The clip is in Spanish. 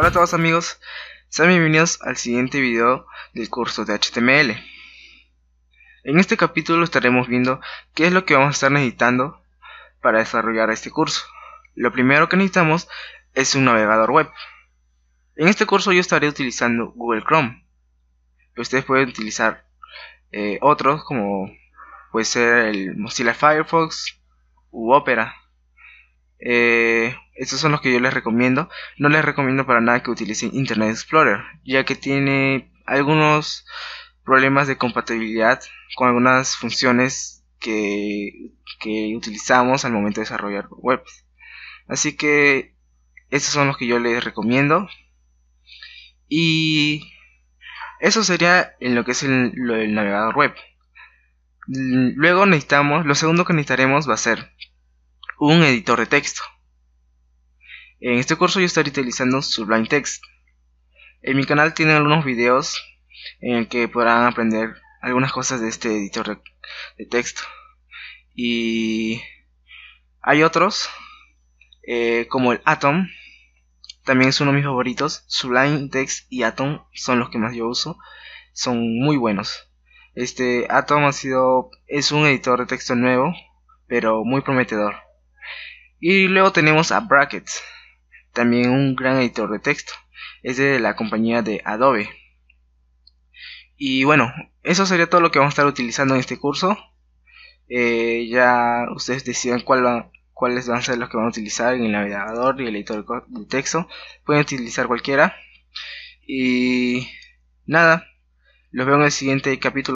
Hola a todos amigos, sean bienvenidos al siguiente video del curso de HTML. En este capítulo estaremos viendo qué es lo que vamos a estar necesitando para desarrollar este curso. Lo primero que necesitamos es un navegador web. En este curso yo estaré utilizando Google Chrome. Ustedes pueden utilizar eh, otros como puede ser el Mozilla Firefox u Opera. Eh, estos son los que yo les recomiendo. No les recomiendo para nada que utilicen Internet Explorer, ya que tiene algunos problemas de compatibilidad con algunas funciones que, utilizamos al momento de desarrollar webs. Así que estos son los que yo les recomiendo. Y eso sería en lo que es el, navegador web. Luego necesitamos, lo segundo que necesitaremos va a ser un editor de texto. En este curso yo estaré utilizando Sublime Text. En mi canal tienen algunos videos en el que podrán aprender algunas cosas de este editor de texto. Y hay otros, eh, como el Atom, también es uno de mis favoritos. Sublime Text y Atom son los que más yo uso, son muy buenos. Este Atom ha sido, es un editor de texto nuevo, pero muy prometedor. Y luego tenemos a Brackets también un gran editor de texto. Es de la compañía de Adobe. Y bueno, eso sería todo lo que vamos a estar utilizando en este curso. Eh, ya ustedes decidan cuál cuáles van a ser los que van a utilizar en el navegador y el editor de texto. Pueden utilizar cualquiera. Y nada, los veo en el siguiente capítulo.